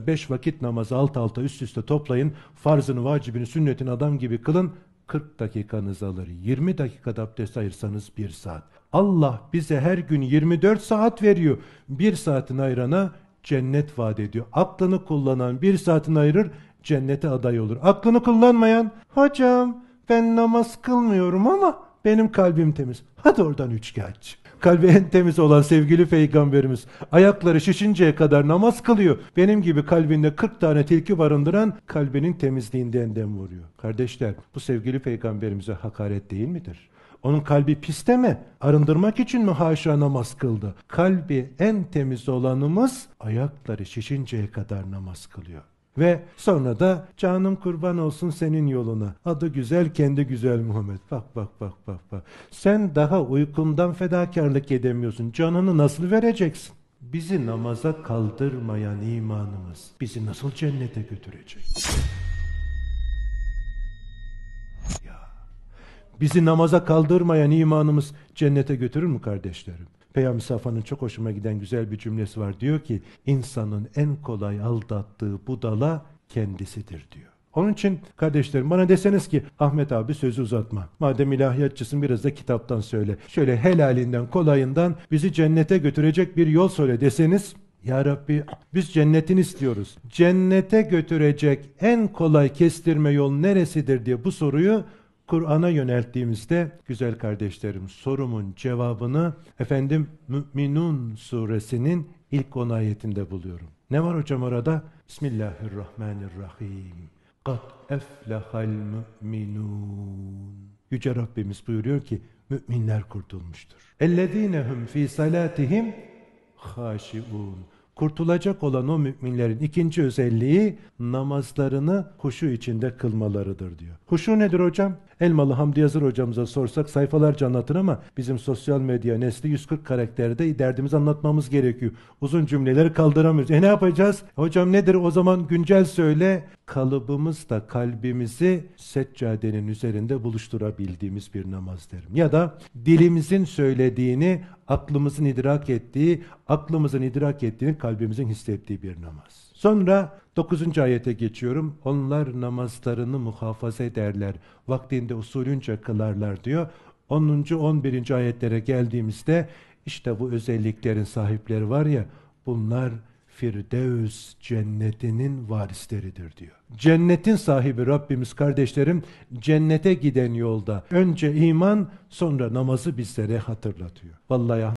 Beş vakit namazı alt alta üst üste toplayın. Farzını, vacibini, sünnetini adam gibi kılın. 40 dakikanız alır. 20 dakikada abdest ayırsanız 1 saat. Allah bize her gün 24 saat veriyor. 1 saatin ayırana cennet vaat ediyor. Aklını kullanan 1 saatin ayırır cennete aday olur. Aklını kullanmayan hocam ben namaz kılmıyorum ama benim kalbim temiz. Hadi oradan üçkağıtçı. Kalbi en temiz olan sevgili peygamberimiz ayakları şişinceye kadar namaz kılıyor. Benim gibi kalbinde 40 tane tilki barındıran kalbinin temizliğinden dem vuruyor. Kardeşler bu sevgili peygamberimize hakaret değil midir? Onun kalbi piste mi? Arındırmak için mi haşa namaz kıldı? Kalbi en temiz olanımız ayakları şişinceye kadar namaz kılıyor. Ve sonra da canım kurban olsun senin yoluna. Adı güzel kendi güzel Muhammed. Bak bak bak bak bak. Sen daha uykundan fedakarlık edemiyorsun. Canını nasıl vereceksin? Bizi namaza kaldırmayan imanımız bizi nasıl cennete götürecek? Ya. Bizi namaza kaldırmayan imanımız cennete götürür mü kardeşlerim? Peyami Safa'nın çok hoşuma giden güzel bir cümlesi var. Diyor ki insanın en kolay aldattığı budala kendisidir diyor. Onun için kardeşlerim bana deseniz ki Ahmet abi sözü uzatma. Madem ilahiyatçısın biraz da kitaptan söyle. Şöyle helalinden kolayından bizi cennete götürecek bir yol söyle deseniz ya Rabbi biz cennetini istiyoruz. Cennete götürecek en kolay kestirme yol neresidir diye bu soruyu Kur'an'a yönelttiğimizde güzel kardeşlerim sorumun cevabını efendim Müminun suresinin ilk 10 ayetinde buluyorum. Ne var hocam orada? Bismillahirrahmanirrahim. Kad eflehal müminun. Yüce Rabbimiz buyuruyor ki müminler kurtulmuştur. Ellezinehum fi salatihim haşiun kurtulacak olan o müminlerin ikinci özelliği namazlarını huşu içinde kılmalarıdır diyor. Huşu nedir hocam? Elmalı Hamdi Yazır hocamıza sorsak sayfalarca anlatır ama bizim sosyal medya nesli 140 karakterde derdimizi anlatmamız gerekiyor. Uzun cümleleri kaldıramıyoruz. E ne yapacağız? Hocam nedir o zaman güncel söyle kalıbımızla kalbimizi seccadenin üzerinde buluşturabildiğimiz bir namaz derim. Ya da dilimizin söylediğini aklımızın idrak ettiği, aklımızın idrak ettiğini kalbimizin hissettiği bir namaz. Sonra 9. ayete geçiyorum. Onlar namazlarını muhafaza ederler. Vaktinde usulünce kılarlar diyor. 10. 11. ayetlere geldiğimizde işte bu özelliklerin sahipleri var ya bunlar Firdevs cennetinin varisleridir diyor. Cennetin sahibi Rabbimiz kardeşlerim cennete giden yolda önce iman sonra namazı bizlere hatırlatıyor. Vallahi